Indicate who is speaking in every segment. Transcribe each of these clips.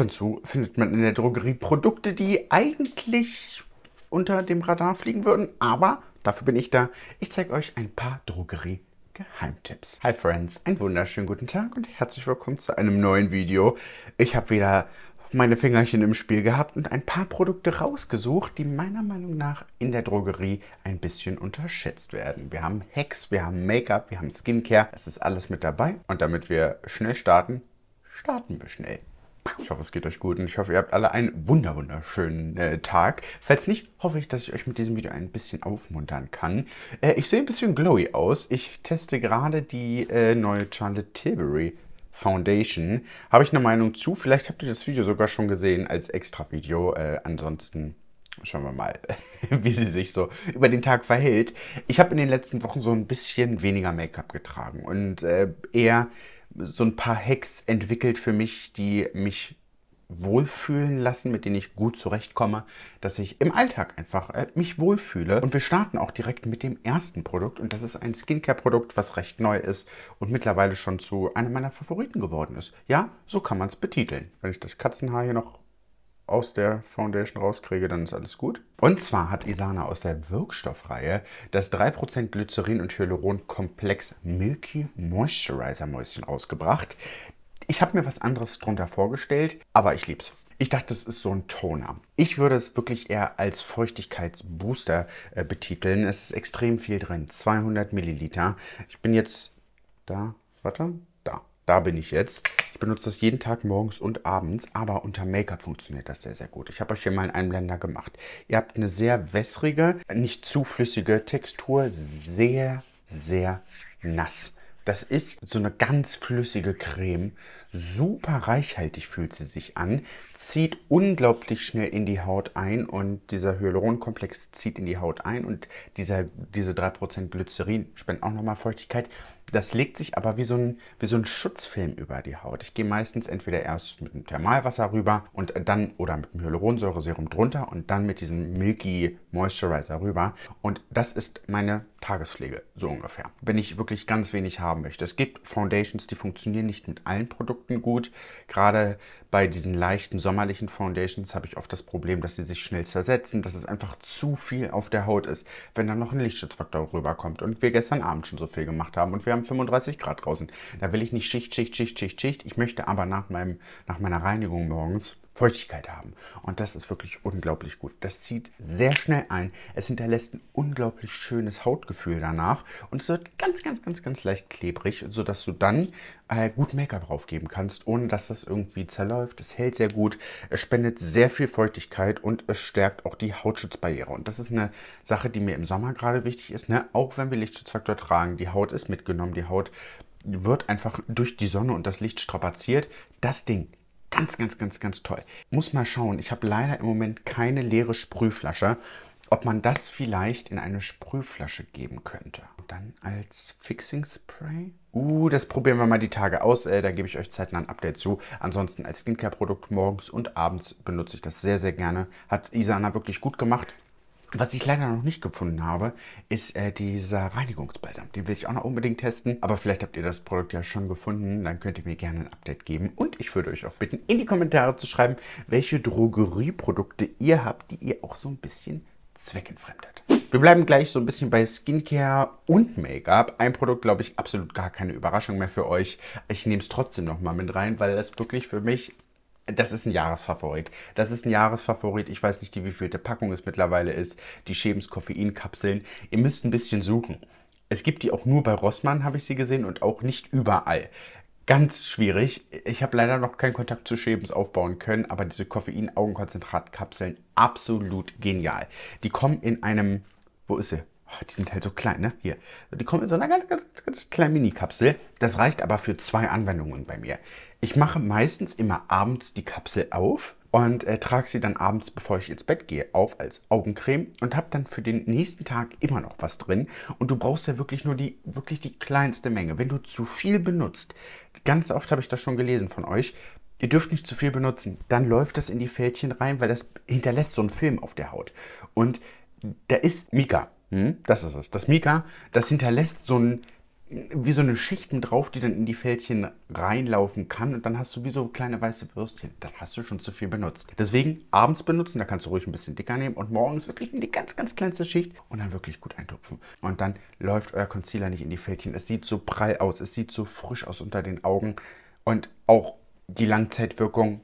Speaker 1: Ab und zu findet man in der Drogerie Produkte, die eigentlich unter dem Radar fliegen würden, aber dafür bin ich da. Ich zeige euch ein paar Drogerie Geheimtipps. Hi Friends, einen wunderschönen guten Tag und herzlich willkommen zu einem neuen Video. Ich habe wieder meine Fingerchen im Spiel gehabt und ein paar Produkte rausgesucht, die meiner Meinung nach in der Drogerie ein bisschen unterschätzt werden. Wir haben Hacks, wir haben Make-up, wir haben Skincare, es ist alles mit dabei und damit wir schnell starten, starten wir schnell. Ich hoffe, es geht euch gut und ich hoffe, ihr habt alle einen wunderschönen äh, Tag. Falls nicht, hoffe ich, dass ich euch mit diesem Video ein bisschen aufmuntern kann. Äh, ich sehe ein bisschen glowy aus. Ich teste gerade die äh, neue Charlotte Tilbury Foundation. Habe ich eine Meinung zu. Vielleicht habt ihr das Video sogar schon gesehen als Extra-Video. Äh, ansonsten schauen wir mal, wie sie sich so über den Tag verhält. Ich habe in den letzten Wochen so ein bisschen weniger Make-up getragen und äh, eher so ein paar Hacks entwickelt für mich, die mich wohlfühlen lassen, mit denen ich gut zurechtkomme, dass ich im Alltag einfach äh, mich wohlfühle. Und wir starten auch direkt mit dem ersten Produkt und das ist ein Skincare-Produkt, was recht neu ist und mittlerweile schon zu einem meiner Favoriten geworden ist. Ja, so kann man es betiteln. Wenn ich das Katzenhaar hier noch aus der Foundation rauskriege, dann ist alles gut. Und zwar hat Isana aus der Wirkstoffreihe das 3% Glycerin und Hyaluron Komplex Milky Moisturizer Mäuschen rausgebracht. Ich habe mir was anderes drunter vorgestellt, aber ich liebe es. Ich dachte, es ist so ein Toner. Ich würde es wirklich eher als Feuchtigkeitsbooster äh, betiteln. Es ist extrem viel drin, 200 Milliliter. Ich bin jetzt da, warte, da bin ich jetzt. Ich benutze das jeden Tag morgens und abends, aber unter Make-up funktioniert das sehr, sehr gut. Ich habe euch hier mal einen Einblender gemacht. Ihr habt eine sehr wässrige, nicht zu flüssige Textur, sehr, sehr nass. Das ist so eine ganz flüssige Creme. Super reichhaltig fühlt sie sich an, zieht unglaublich schnell in die Haut ein und dieser Hyaluronkomplex zieht in die Haut ein und dieser, diese 3% Glycerin spenden auch nochmal Feuchtigkeit. Das legt sich aber wie so ein, wie so ein Schutzfilm über die Haut. Ich gehe meistens entweder erst mit dem Thermalwasser rüber und äh, dann oder mit dem Hyaluronsäureserum drunter und dann mit diesem Milky Moisturizer rüber. Und das ist meine Tagespflege, so mhm. ungefähr. Wenn ich wirklich ganz wenig haben möchte. Es gibt Foundations, die funktionieren nicht mit allen Produkten gut. Gerade bei diesen leichten sommerlichen Foundations habe ich oft das Problem, dass sie sich schnell zersetzen, dass es einfach zu viel auf der Haut ist, wenn dann noch ein Lichtschutzfaktor rüberkommt und wir gestern Abend schon so viel gemacht haben und wir haben 35 Grad draußen. Da will ich nicht Schicht, Schicht, Schicht, Schicht, Schicht. Ich möchte aber nach, meinem, nach meiner Reinigung morgens Feuchtigkeit haben. Und das ist wirklich unglaublich gut. Das zieht sehr schnell ein. Es hinterlässt ein unglaublich schönes Hautgefühl danach. Und es wird ganz, ganz, ganz, ganz leicht klebrig, sodass du dann äh, gut Make-up draufgeben kannst, ohne dass das irgendwie zerläuft. Es hält sehr gut. Es spendet sehr viel Feuchtigkeit und es stärkt auch die Hautschutzbarriere. Und das ist eine Sache, die mir im Sommer gerade wichtig ist. Ne? Auch wenn wir Lichtschutzfaktor tragen, die Haut ist mitgenommen, die Haut wird einfach durch die Sonne und das Licht strapaziert. Das Ding Ganz, ganz, ganz, ganz toll. Muss mal schauen. Ich habe leider im Moment keine leere Sprühflasche. Ob man das vielleicht in eine Sprühflasche geben könnte. Und dann als Fixing Spray. Uh, das probieren wir mal die Tage aus. Äh, da gebe ich euch zeitnah ein Update zu. Ansonsten als Skincare-Produkt morgens und abends benutze ich das sehr, sehr gerne. Hat Isana wirklich gut gemacht. Was ich leider noch nicht gefunden habe, ist äh, dieser Reinigungsbalsam. Den will ich auch noch unbedingt testen. Aber vielleicht habt ihr das Produkt ja schon gefunden. Dann könnt ihr mir gerne ein Update geben. Und ich würde euch auch bitten, in die Kommentare zu schreiben, welche Drogerieprodukte ihr habt, die ihr auch so ein bisschen zweckentfremdet. Wir bleiben gleich so ein bisschen bei Skincare und Make-up. Ein Produkt, glaube ich, absolut gar keine Überraschung mehr für euch. Ich nehme es trotzdem nochmal mit rein, weil das wirklich für mich das ist ein Jahresfavorit. Das ist ein Jahresfavorit. Ich weiß nicht, wie viel der Packung es mittlerweile ist. Die Schäbens Koffeinkapseln. Ihr müsst ein bisschen suchen. Es gibt die auch nur bei Rossmann, habe ich sie gesehen, und auch nicht überall. Ganz schwierig. Ich habe leider noch keinen Kontakt zu Schäbens aufbauen können, aber diese Koffein-Augenkonzentratkapseln absolut genial. Die kommen in einem. Wo ist sie? Oh, die sind halt so klein, ne? Hier. Die kommen in so einer ganz, ganz, ganz kleinen Mini-Kapsel. Das reicht aber für zwei Anwendungen bei mir. Ich mache meistens immer abends die Kapsel auf und äh, trage sie dann abends, bevor ich ins Bett gehe, auf als Augencreme und habe dann für den nächsten Tag immer noch was drin. Und du brauchst ja wirklich nur die, wirklich die kleinste Menge. Wenn du zu viel benutzt, ganz oft habe ich das schon gelesen von euch, ihr dürft nicht zu viel benutzen, dann läuft das in die Fältchen rein, weil das hinterlässt so einen Film auf der Haut. Und da ist Mika. Hm? Das ist es. Das Mika, das hinterlässt so einen wie so eine Schicht mit drauf, die dann in die Fältchen reinlaufen kann. Und dann hast du wie so kleine weiße Würstchen. Dann hast du schon zu viel benutzt. Deswegen abends benutzen, da kannst du ruhig ein bisschen dicker nehmen. Und morgens wirklich in die ganz, ganz kleinste Schicht und dann wirklich gut eintupfen. Und dann läuft euer Concealer nicht in die Fältchen. Es sieht so prall aus, es sieht so frisch aus unter den Augen. Und auch die Langzeitwirkung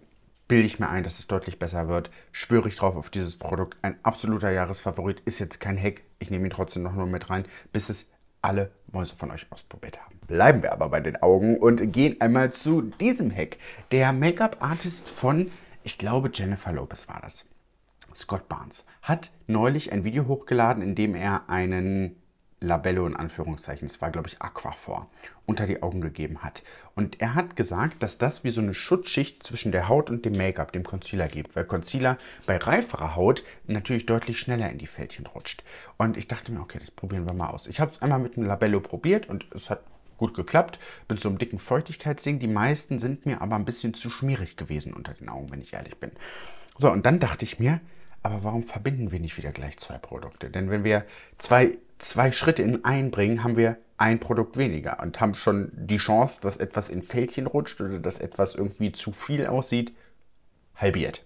Speaker 1: bilde ich mir ein, dass es deutlich besser wird. Schwöre ich drauf auf dieses Produkt. Ein absoluter Jahresfavorit. Ist jetzt kein Hack. Ich nehme ihn trotzdem noch nur mit rein, bis es alle Mäuse von euch ausprobiert haben. Bleiben wir aber bei den Augen und gehen einmal zu diesem Hack. Der Make-up-Artist von, ich glaube, Jennifer Lopez war das. Scott Barnes hat neulich ein Video hochgeladen, in dem er einen Labello in Anführungszeichen, es war glaube ich Aquaphor, unter die Augen gegeben hat. Und er hat gesagt, dass das wie so eine Schutzschicht zwischen der Haut und dem Make-up, dem Concealer gibt, weil Concealer bei reiferer Haut natürlich deutlich schneller in die Fältchen rutscht. Und ich dachte mir, okay, das probieren wir mal aus. Ich habe es einmal mit einem Labello probiert und es hat gut geklappt. Bin so einem dicken Feuchtigkeitsding. Die meisten sind mir aber ein bisschen zu schmierig gewesen unter den Augen, wenn ich ehrlich bin. So, und dann dachte ich mir, aber warum verbinden wir nicht wieder gleich zwei Produkte? Denn wenn wir zwei zwei Schritte in einbringen, haben wir ein Produkt weniger und haben schon die Chance, dass etwas in Fältchen rutscht oder dass etwas irgendwie zu viel aussieht, halbiert.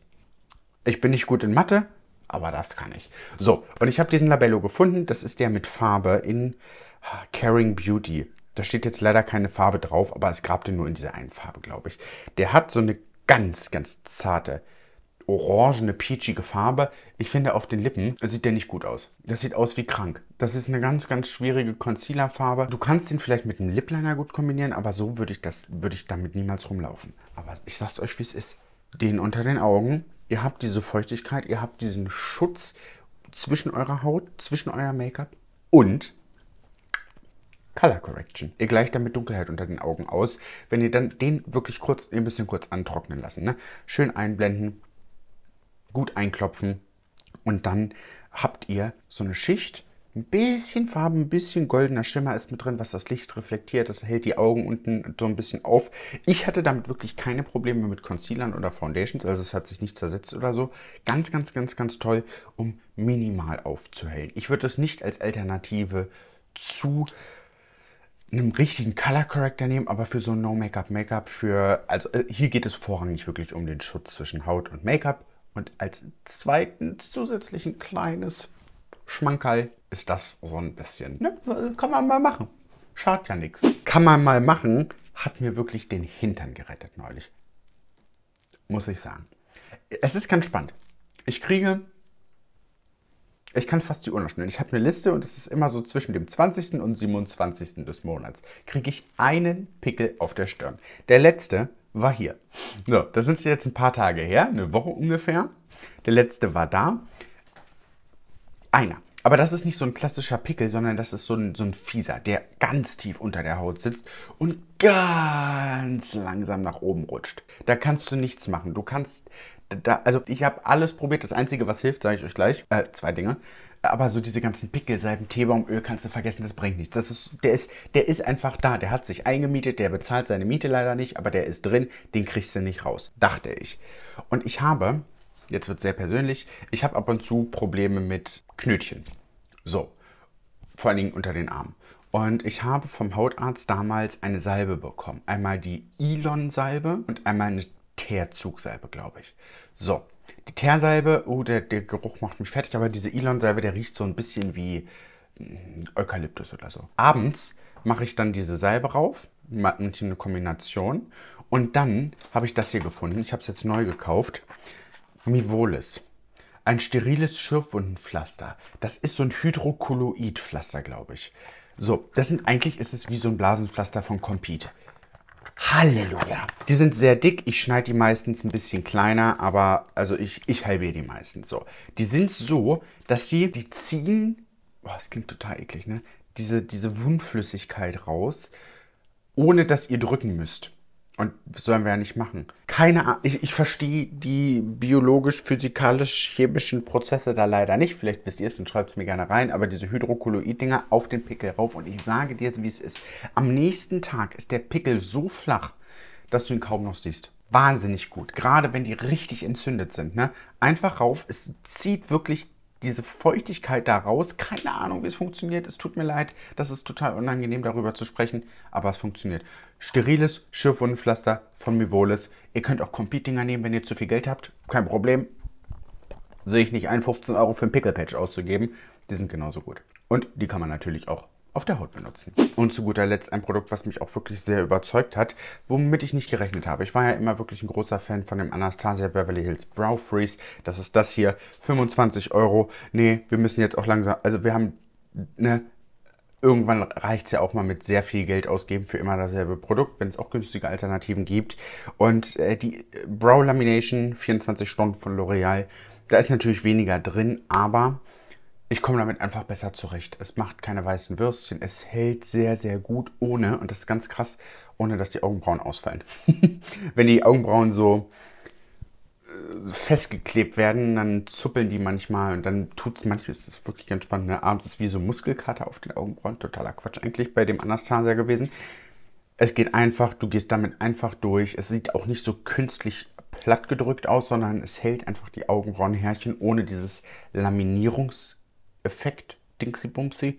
Speaker 1: Ich bin nicht gut in Mathe, aber das kann ich. So, und ich habe diesen Labello gefunden. Das ist der mit Farbe in ah, Caring Beauty. Da steht jetzt leider keine Farbe drauf, aber es gab den nur in dieser einen Farbe, glaube ich. Der hat so eine ganz, ganz zarte orangene, peachige Farbe. Ich finde, auf den Lippen sieht der nicht gut aus. Das sieht aus wie krank. Das ist eine ganz, ganz schwierige Concealer-Farbe. Du kannst den vielleicht mit einem Lipliner gut kombinieren, aber so würde ich, das, würde ich damit niemals rumlaufen. Aber ich sag's euch, wie es ist. Den unter den Augen. Ihr habt diese Feuchtigkeit, ihr habt diesen Schutz zwischen eurer Haut, zwischen euer Make-up und Color Correction. Ihr gleicht damit Dunkelheit unter den Augen aus. Wenn ihr dann den wirklich kurz, ein bisschen kurz antrocknen lassen. Ne? Schön einblenden, gut einklopfen und dann habt ihr so eine Schicht. Ein bisschen Farbe, ein bisschen goldener Schimmer ist mit drin, was das Licht reflektiert. Das hält die Augen unten so ein bisschen auf. Ich hatte damit wirklich keine Probleme mit Concealern oder Foundations. Also es hat sich nicht zersetzt oder so. Ganz, ganz, ganz, ganz toll, um minimal aufzuhellen. Ich würde das nicht als Alternative zu einem richtigen Color Corrector nehmen, aber für so ein No-Make-up-Make-up, für, also äh, hier geht es vorrangig wirklich um den Schutz zwischen Haut und Make-up. Und als zweiten zusätzlichen kleines Schmankerl ist das so ein bisschen. Ne? Kann man mal machen. Schadet ja nichts. Kann man mal machen. Hat mir wirklich den Hintern gerettet neulich. Muss ich sagen. Es ist ganz spannend. Ich kriege. Ich kann fast die Uhr noch schnell. Ich habe eine Liste und es ist immer so zwischen dem 20. und 27. des Monats. Kriege ich einen Pickel auf der Stirn. Der letzte war hier. So, das sind jetzt ein paar Tage her, eine Woche ungefähr. Der letzte war da. Einer. Aber das ist nicht so ein klassischer Pickel, sondern das ist so ein, so ein fieser, der ganz tief unter der Haut sitzt und ganz langsam nach oben rutscht. Da kannst du nichts machen. Du kannst, da, also ich habe alles probiert. Das Einzige, was hilft, sage ich euch gleich, äh, zwei Dinge. Aber so diese ganzen Pickelsalben, Teebaumöl kannst du vergessen, das bringt nichts. Das ist, der, ist, der ist einfach da, der hat sich eingemietet, der bezahlt seine Miete leider nicht, aber der ist drin, den kriegst du nicht raus, dachte ich. Und ich habe, jetzt wird es sehr persönlich, ich habe ab und zu Probleme mit Knötchen. So, vor allen Dingen unter den Armen. Und ich habe vom Hautarzt damals eine Salbe bekommen. Einmal die elon salbe und einmal eine Teerzugsalbe, glaube ich. So, die Teersalbe, oh, der, der Geruch macht mich fertig, aber diese Elon-Salbe, der riecht so ein bisschen wie mm, Eukalyptus oder so. Abends mache ich dann diese Salbe rauf, mit eine Kombination. Und dann habe ich das hier gefunden. Ich habe es jetzt neu gekauft. Mivolis. Ein steriles Schürfwundenpflaster. Das ist so ein Hydrokoloidpflaster, glaube ich. So, das sind eigentlich, ist es wie so ein Blasenpflaster von Compete. Halleluja. Die sind sehr dick. Ich schneide die meistens ein bisschen kleiner, aber also ich, ich halbiere die meistens so. Die sind so, dass sie, die ziehen, boah, das klingt total eklig, ne? Diese, diese Wundflüssigkeit raus, ohne dass ihr drücken müsst. Und das sollen wir ja nicht machen. Keine Ahnung. Ich, ich verstehe die biologisch-physikalisch-chemischen Prozesse da leider nicht. Vielleicht wisst ihr es, dann schreibt es mir gerne rein. Aber diese Hydrokoloid-Dinger auf den Pickel rauf. Und ich sage dir, wie es ist. Am nächsten Tag ist der Pickel so flach, dass du ihn kaum noch siehst. Wahnsinnig gut. Gerade wenn die richtig entzündet sind. Ne? Einfach rauf. Es zieht wirklich diese Feuchtigkeit daraus. Keine Ahnung, wie es funktioniert. Es tut mir leid, das ist total unangenehm, darüber zu sprechen, aber es funktioniert. Steriles Schürfwundenpflaster von Mivolis. Ihr könnt auch Compete-Dinger nehmen, wenn ihr zu viel Geld habt. Kein Problem. Sehe ich nicht ein, 15 Euro für ein Pickle-Patch auszugeben. Die sind genauso gut. Und die kann man natürlich auch auf der Haut benutzen. Und zu guter Letzt ein Produkt, was mich auch wirklich sehr überzeugt hat, womit ich nicht gerechnet habe. Ich war ja immer wirklich ein großer Fan von dem Anastasia Beverly Hills Brow Freeze. Das ist das hier, 25 Euro. Nee, wir müssen jetzt auch langsam, also wir haben, ne, irgendwann reicht es ja auch mal mit sehr viel Geld ausgeben für immer dasselbe Produkt, wenn es auch günstige Alternativen gibt. Und äh, die Brow Lamination 24 Stunden von L'Oreal, da ist natürlich weniger drin, aber ich komme damit einfach besser zurecht. Es macht keine weißen Würstchen. Es hält sehr, sehr gut ohne, und das ist ganz krass, ohne dass die Augenbrauen ausfallen. Wenn die Augenbrauen so äh, festgeklebt werden, dann zuppeln die manchmal und dann tut es manchmal, es ist wirklich ganz spannend. Ne? Abends ist es wie so Muskelkater auf den Augenbrauen, totaler Quatsch eigentlich bei dem Anastasia gewesen. Es geht einfach, du gehst damit einfach durch. Es sieht auch nicht so künstlich platt gedrückt aus, sondern es hält einfach die Augenbrauenhärchen ohne dieses Laminierungs- Effekt Dingsy Bumsy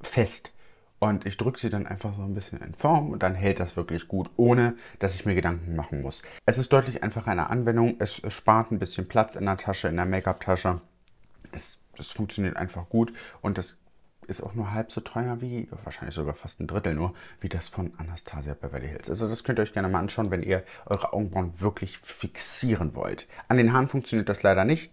Speaker 1: fest. Und ich drücke sie dann einfach so ein bisschen in Form und dann hält das wirklich gut, ohne dass ich mir Gedanken machen muss. Es ist deutlich einfacher in der Anwendung. Es, spart ein bisschen Platz in der Tasche, in der Make-up-Tasche. Es, es funktioniert einfach gut und das ist auch nur halb so teuer wie, wahrscheinlich sogar fast ein Drittel nur, wie das von Anastasia Beverly Hills. Also das könnt ihr euch gerne mal anschauen, wenn ihr eure Augenbrauen wirklich fixieren wollt. An den Haaren funktioniert das leider nicht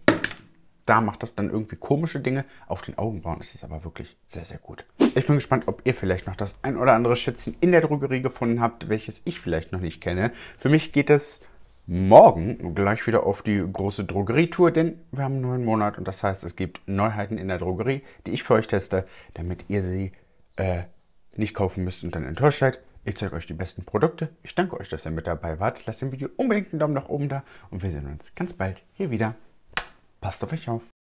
Speaker 1: da macht das dann irgendwie komische Dinge. Auf den Augenbrauen ist es aber wirklich sehr, sehr gut. Ich bin gespannt, ob ihr vielleicht noch das ein oder andere Schätzchen in der Drogerie gefunden habt, welches ich vielleicht noch nicht kenne. Für mich geht es morgen gleich wieder auf die große Drogerietour, denn wir haben einen neuen Monat und das heißt, es gibt Neuheiten in der Drogerie, die ich für euch teste, damit ihr sie äh, nicht kaufen müsst und dann enttäuscht seid. Ich zeige euch die besten Produkte. Ich danke euch, dass ihr mit dabei wart. Lasst dem Video unbedingt einen Daumen nach oben da und wir sehen uns ganz bald hier wieder. Passt auf euch auf.